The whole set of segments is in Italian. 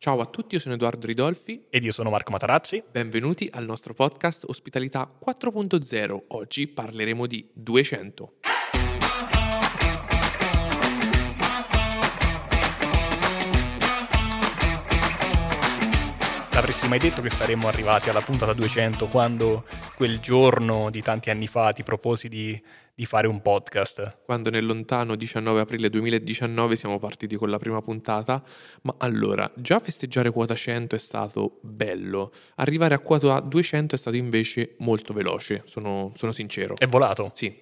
Ciao a tutti, io sono Edoardo Ridolfi. Ed io sono Marco Matarazzi. Benvenuti al nostro podcast Ospitalità 4.0. Oggi parleremo di 200. ti mai detto che saremmo arrivati alla puntata 200 quando quel giorno di tanti anni fa ti proposi di, di fare un podcast? Quando nel lontano 19 aprile 2019 siamo partiti con la prima puntata, ma allora già festeggiare quota 100 è stato bello, arrivare a quota 200 è stato invece molto veloce, sono, sono sincero. È volato? Sì.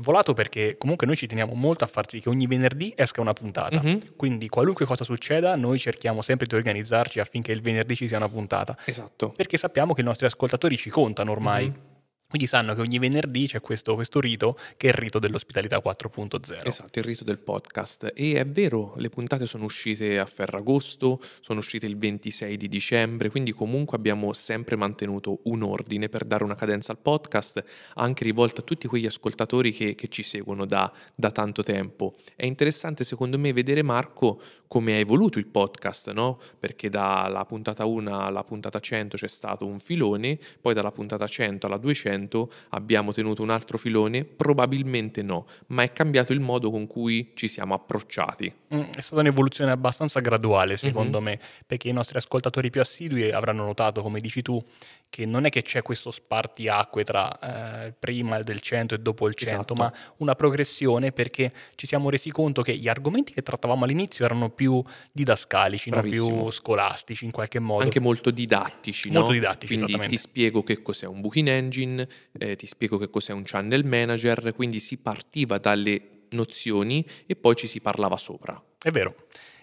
È volato perché comunque noi ci teniamo molto a far sì che ogni venerdì esca una puntata. Mm-hmm. Quindi qualunque cosa succeda, noi cerchiamo sempre di organizzarci affinché il venerdì ci sia una puntata. Esatto. Perché sappiamo che i nostri ascoltatori ci contano ormai. Mm-hmm quindi sanno che ogni venerdì c'è questo, questo, rito che è il rito dell'ospitalità 4.0. Esatto, il rito del podcast. E è vero, le puntate sono uscite a Ferragosto, sono uscite il 26 di dicembre, quindi comunque abbiamo sempre mantenuto un ordine per dare una cadenza al podcast, anche rivolta a tutti quegli ascoltatori che, che ci seguono da, da, tanto tempo. È interessante secondo me vedere Marco come ha evoluto il podcast, no? Perché dalla puntata 1 alla puntata 100 c'è stato un filone, poi dalla puntata 100 alla 200 Novecento abbiamo tenuto un altro filone? Probabilmente no, ma è cambiato il modo con cui ci siamo approcciati. Mm, è stata un'evoluzione abbastanza graduale, mhm. secondo mm-hmm. me, perché i nostri ascoltatori più assidui avranno notato, come dici tu, che non è che c'è questo spartiacque tra eh, prima del 100 e dopo il 100, esatto. ma una progressione perché ci siamo resi conto che gli argomenti che trattavamo all'inizio erano più didascalici, no? più scolastici in qualche modo. Anche molto didattici. Molto no? didattici, Quindi ti spiego che cos'è un booking engine, eh, ti spiego che cos'è un channel manager, quindi si partiva dalle nozioni e poi ci si parlava sopra. È vero.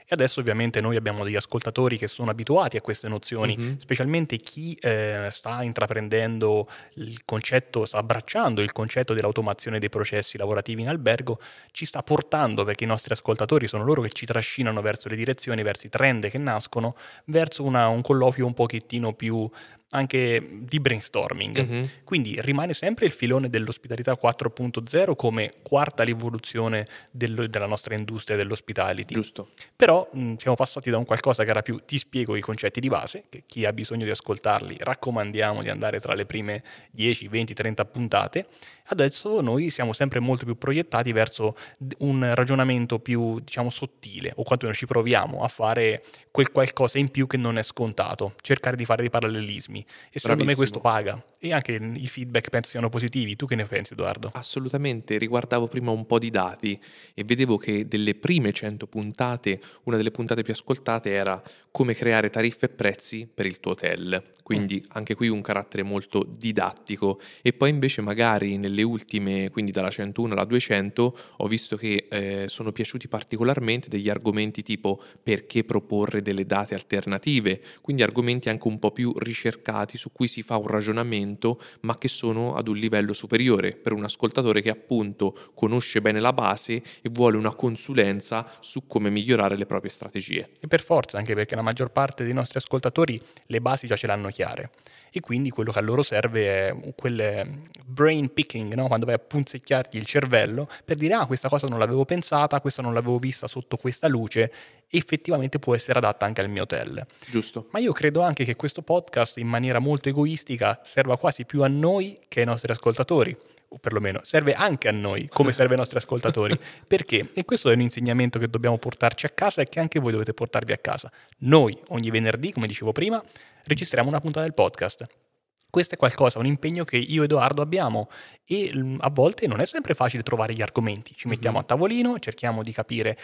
E adesso ovviamente noi abbiamo degli ascoltatori che sono abituati a queste nozioni, mm-hmm. specialmente chi eh, sta intraprendendo il concetto, sta abbracciando il concetto dell'automazione dei processi lavorativi in albergo, ci sta portando perché i nostri ascoltatori sono loro che ci trascinano verso le direzioni, verso i trend che nascono, verso una, un colloquio un pochettino più anche di brainstorming. Mm-hmm. Quindi rimane sempre il filone dell'ospitalità 4.0 come quarta rivoluzione del, della nostra industria dell'ospitality. Giusto. Però mh, siamo passati da un qualcosa che era più ti spiego i concetti di base, che chi ha bisogno di ascoltarli raccomandiamo di andare tra le prime 10, 20, 30 puntate. Adesso noi siamo sempre molto più proiettati verso un ragionamento più, diciamo, sottile, o quantomeno ci proviamo a fare quel qualcosa in più che non è scontato, cercare di fare dei parallelismi problemi e secondo Bravissimo. me questo paga e anche i feedback penso siano positivi. Tu che ne pensi Edoardo? Assolutamente, riguardavo prima un po' di dati e vedevo che delle prime 100 puntate, una delle puntate più ascoltate era come creare tariffe e prezzi per il tuo hotel, quindi mm. anche qui un carattere molto didattico e poi invece magari nelle ultime, quindi dalla 101 alla 200, ho visto che eh, sono piaciuti particolarmente degli argomenti tipo perché proporre delle date alternative, quindi argomenti anche un po' più ricercati mercati su cui si fa un ragionamento ma che sono ad un livello superiore per un ascoltatore che appunto conosce bene la base e vuole una consulenza su come migliorare le proprie strategie. E per forza, anche perché la maggior parte dei nostri ascoltatori le basi già ce l'hanno chiare e quindi quello che a loro serve è quel brain picking, no? quando vai a punzecchiarti il cervello per dire ah questa cosa non l'avevo pensata, questa non l'avevo vista sotto questa luce effettivamente può essere adatta anche al mio hotel. Giusto. Ma io credo anche che questo podcast in maniera molto egoistica serva quasi più a noi che ai nostri ascoltatori o perlomeno serve anche a noi, come serve ai nostri ascoltatori. Perché? E questo è un insegnamento che dobbiamo portarci a casa e che anche voi dovete portarvi a casa. Noi ogni venerdì, come dicevo prima, registriamo una puntata del podcast. Questo è qualcosa, un impegno che io e Edoardo abbiamo e mm, a volte non è sempre facile trovare gli argomenti. Ci mettiamo mhm. a tavolino, cerchiamo di capire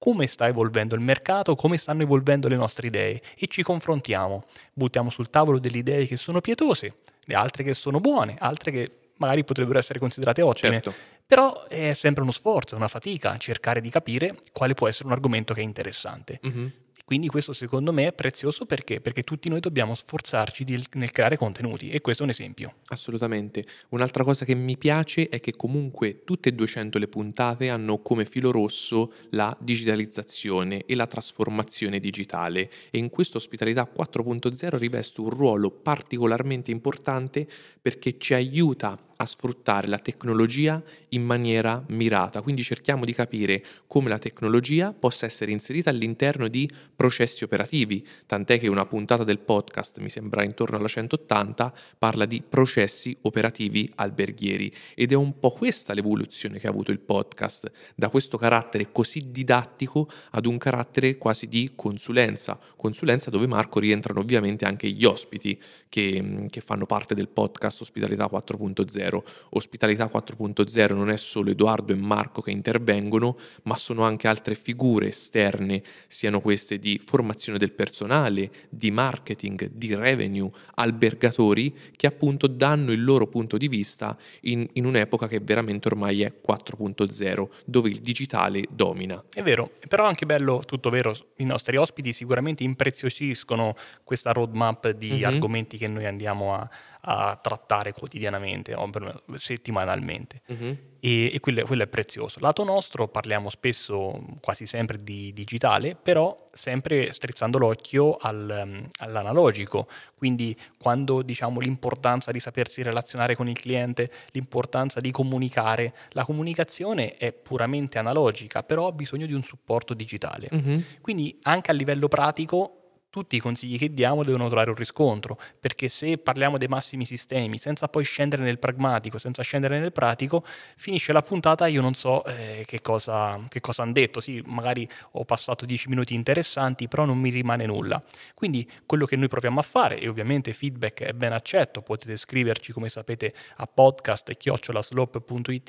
come sta evolvendo il mercato, come stanno evolvendo le nostre idee e ci confrontiamo. Buttiamo sul tavolo delle idee che sono pietose, le altre che sono buone, altre che magari potrebbero essere considerate ottime. Certo. Però è sempre uno sforzo, una fatica cercare di capire quale può essere un argomento che è interessante. Mm-hmm. Quindi questo secondo me è prezioso perché? Perché tutti noi dobbiamo sforzarci di, nel creare contenuti e questo è un esempio. Assolutamente. Un'altra cosa che mi piace è che comunque tutte e 200 le puntate hanno come filo rosso la digitalizzazione e la trasformazione digitale e in questo ospitalità 4.0 riveste un ruolo particolarmente importante perché ci aiuta a sfruttare la tecnologia in maniera mirata. Quindi cerchiamo di capire come la tecnologia possa essere inserita all'interno di processi operativi, tant'è che una puntata del podcast, mi sembra intorno alla 180, parla di processi operativi alberghieri ed è un po' questa l'evoluzione che ha avuto il podcast, da questo carattere così didattico ad un carattere quasi di consulenza, consulenza dove Marco rientrano ovviamente anche gli ospiti che, che fanno parte del podcast Ospitalità 4.0. Ospitalità 4.0 non è solo Edoardo e Marco che intervengono, ma sono anche altre figure esterne, siano queste di di formazione del personale, di marketing, di revenue, albergatori che appunto danno il loro punto di vista in, in un'epoca che veramente ormai è 4.0, dove il digitale domina. È vero, però è anche bello, tutto vero, i nostri ospiti sicuramente impreziosiscono questa roadmap di mm-hmm. argomenti che noi andiamo a, a trattare quotidianamente o settimanalmente. Mm-hmm e, e quello, quello, è prezioso. Lato nostro parliamo spesso, quasi sempre di digitale, però sempre strizzando l'occhio al, all'analogico, quindi quando diciamo l'importanza di sapersi relazionare con il cliente, l'importanza di comunicare, la comunicazione è puramente analogica, però ha bisogno di un supporto digitale. Mm-hmm. Quindi anche a livello pratico tutti i consigli che diamo devono trovare un riscontro, perché se parliamo dei massimi sistemi senza poi scendere nel pragmatico, senza scendere nel pratico, finisce la puntata e io non so eh, che cosa, cosa hanno detto. Sì, magari ho passato dieci minuti interessanti, però non mi rimane nulla. Quindi quello che noi proviamo a fare, e ovviamente feedback è ben accetto, potete scriverci come sapete a podcast chiocciolaslope.it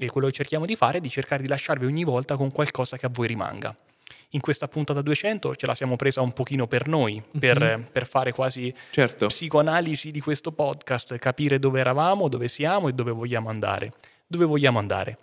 e quello che cerchiamo di fare è di cercare di lasciarvi ogni volta con qualcosa che a voi rimanga in questa puntata 200 ce la siamo presa un pochino per noi, mm-hmm. per, per, fare quasi certo. psicoanalisi di questo podcast, capire dove eravamo, dove siamo e dove vogliamo andare. Dove vogliamo andare?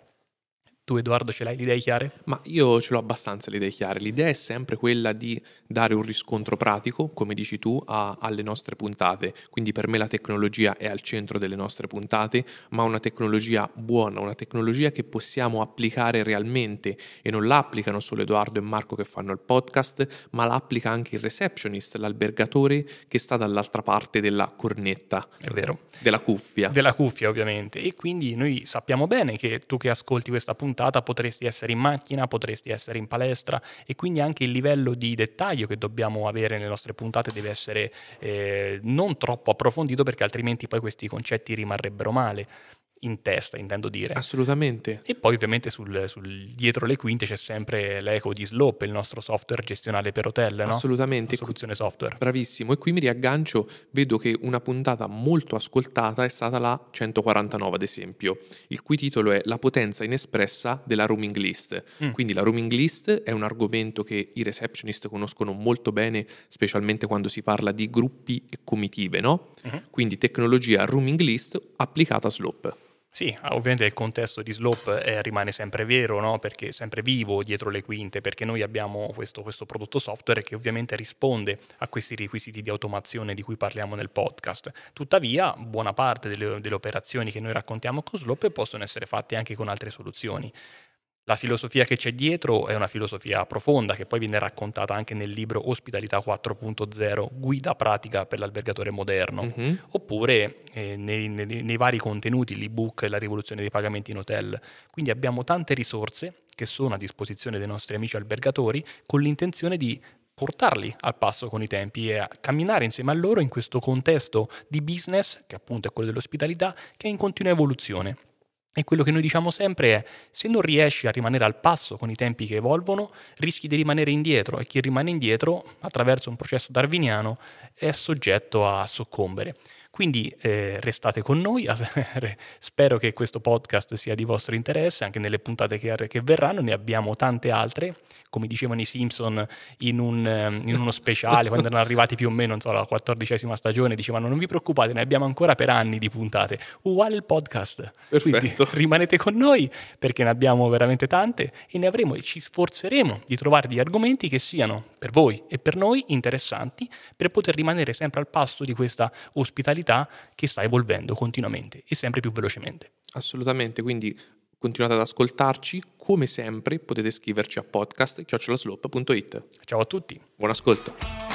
Tu Edoardo ce l'hai le idee chiare? Ma io ce l'ho abbastanza le idee chiare. L'idea è sempre quella di dare un riscontro pratico, come dici tu, a, alle nostre puntate. Quindi per me la tecnologia è al centro delle nostre puntate, ma una tecnologia buona, una tecnologia che possiamo applicare realmente e non la applicano solo Edoardo e Marco che fanno il podcast, ma la applica anche il receptionist, l'albergatore che sta dall'altra parte della cornetta. È vero. Della cuffia. Della cuffia, ovviamente. E quindi noi sappiamo bene che tu che ascolti questa puntata aumentata, potresti essere in macchina, potresti essere in palestra e quindi anche il livello di dettaglio che dobbiamo avere nelle nostre puntate deve essere eh, non troppo approfondito perché altrimenti poi questi concetti rimarrebbero male in testa, intendo dire. Assolutamente. E poi ovviamente sul, sul dietro le quinte c'è sempre l'eco di Slope, il nostro software gestionale per hotel, Assolutamente. No? Soluzione software. Bravissimo. E qui mi riaggancio, vedo che una puntata molto ascoltata è stata la 149, ad esempio, il cui titolo è La potenza inespressa della rooming list. Mm. Quindi la rooming list è un argomento che i receptionist conoscono molto bene, specialmente quando si parla di gruppi e comitive, no? Mm-hmm. Quindi tecnologia rooming list applicata a Slope. Sì, ah, ovviamente il contesto di Slope eh, rimane sempre vero, no? perché sempre vivo dietro le quinte, perché noi abbiamo questo, questo, prodotto software che ovviamente risponde a questi requisiti di automazione di cui parliamo nel podcast. Tuttavia, buona parte delle, delle operazioni che noi raccontiamo con Slope possono essere fatte anche con altre soluzioni. La filosofia che c'è dietro è una filosofia profonda che poi viene raccontata anche nel libro Ospitalità 4.0, guida pratica per l'albergatore moderno, mm-hmm. oppure eh, nei, nei, nei vari contenuti, l'ebook La rivoluzione dei pagamenti in hotel. Quindi abbiamo tante risorse che sono a disposizione dei nostri amici albergatori con l'intenzione di portarli al passo con i tempi e a camminare insieme a loro in questo contesto di business, che appunto è quello dell'ospitalità, che è in continua evoluzione. E quello che noi diciamo sempre è, se non riesci a rimanere al passo con i tempi che evolvono, rischi di rimanere indietro e chi rimane indietro, attraverso un processo darwiniano, è soggetto a soccombere. Quindi eh, restate con noi, spero che questo podcast sia di vostro interesse, anche nelle puntate che, che verranno, ne abbiamo tante altre, come dicevano i Simpson in, un, ehm, in uno speciale, quando erano arrivati più o meno so, alla quattordicesima stagione, dicevano non vi preoccupate, ne abbiamo ancora per anni di puntate, uguale il podcast. Perfetto. Quindi rimanete con noi perché ne abbiamo veramente tante e ne avremo e ci sforzeremo di trovare degli argomenti che siano per voi e per noi interessanti per poter rimanere sempre al passo di questa ospitalità attività che sta evolvendo continuamente e sempre più velocemente. Assolutamente, quindi continuate ad ascoltarci, come sempre potete scriverci a podcast.it. Ciao a tutti, buon ascolto.